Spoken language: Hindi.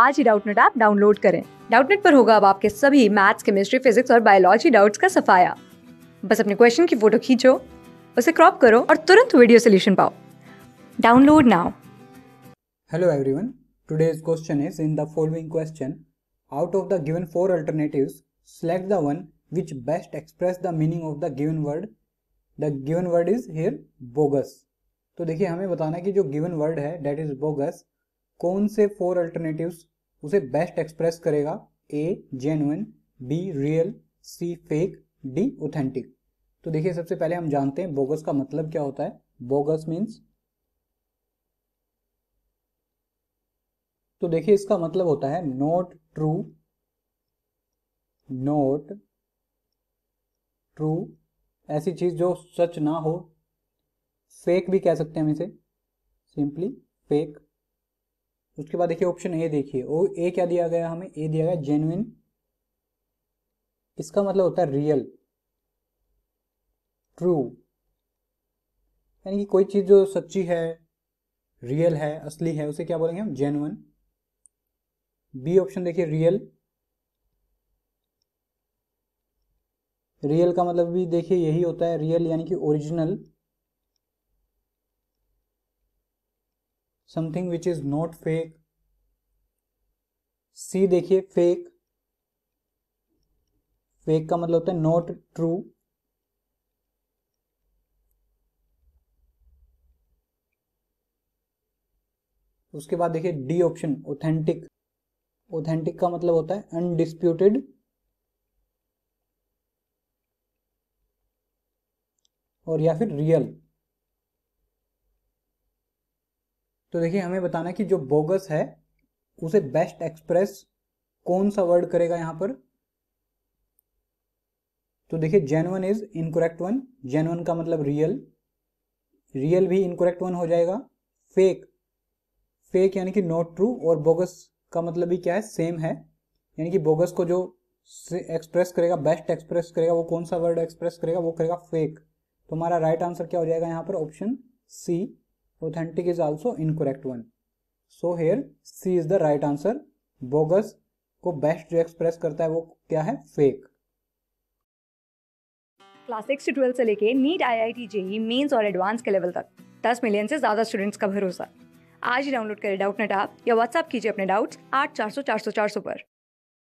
आज ही डाउटनेट ऐप डाउनलोड करें डाउटनेट पर होगा अब आपके सभी मैथ्स केमिस्ट्री फिजिक्स और बायोलॉजी डाउट्स का सफाया बस अपने क्वेश्चन की फोटो खींचो उसे क्रॉप करो और तुरंत वीडियो सोल्यूशन पाओ download now hello everyone today's question is in the following question out of the given four alternatives select the one which best express the meaning of the given word the given word is here bogus तो देखिए हमें बताना है कि जो गिवन वर्ड है डेट इज बोगस कौन से फोर अल्टरनेटिव्स उसे बेस्ट एक्सप्रेस करेगा A genuine B real C fake D authentic तो देखिए सबसे पहले हम जानते हैं बोगस का मतलब क्या होता है बोगस मींस तो देखिए इसका मतलब होता है नॉट ट्रू नॉट ट्रू ऐसी चीज जो सच ना हो फेक भी कह सकते हैं हम इसे सिंपली फेक उसके बाद देखिए ऑप्शन ए देखिए ओ ए क्या दिया गया हमें ए दिया गया जेन्युन इसका मतलब होता है रियल ट्रू यानी कि कोई चीज़ जो सच्ची है रियल है असली है उसे क्या बोलेंगे हम जेन्युन बी ऑप्शन देखिए रियल रियल का मतलब भी देखिए यही होता है रियल यानी कि original something which is not fake C देखिए फेक फेक का मतलब होता है नॉट ट्रू उसके बाद देखिए डी ऑप्शन ऑथेंटिक ऑथेंटिक का मतलब होता है अनडिस्प्यूटेड और या फिर रियल तो देखिए हमें बताना कि जो बोगस है उसे बेस्ट एक्सप्रेस कौन सा वर्ड करेगा यहाँ पर तो देखिए genuine is incorrect one genuine का मतलब रियल रियल भी इनकोरेक्ट वन हो जाएगा फेक फेक यानी कि नॉट ट्रू और बोगस का मतलब भी क्या है सेम है यानी कि बोगस को जो एक्सप्रेस करेगा बेस्ट एक्सप्रेस करेगा वो कौन सा वर्ड एक्सप्रेस करेगा वो करेगा फेक तो हमारा राइट आंसर क्या हो जाएगा यहाँ पर option C Authentic is also incorrect one. So here C is the right answer. Bogus को बेस्ट जो एक्सप्रेस करता है वो क्या है फेक क्लास सिक्स से ट्वेल्थ से लेके NEET I I T JEE mains और एडवांस के लेवल तक दस मिलियन से ज़्यादा स्टूडेंट्स का भरोसा आज ही डाउनलोड करें डाउट नेट आप या व्हाट्सअप कीजिए अपने डाउट्स आठ चार सौ चार सौ चार सौ पर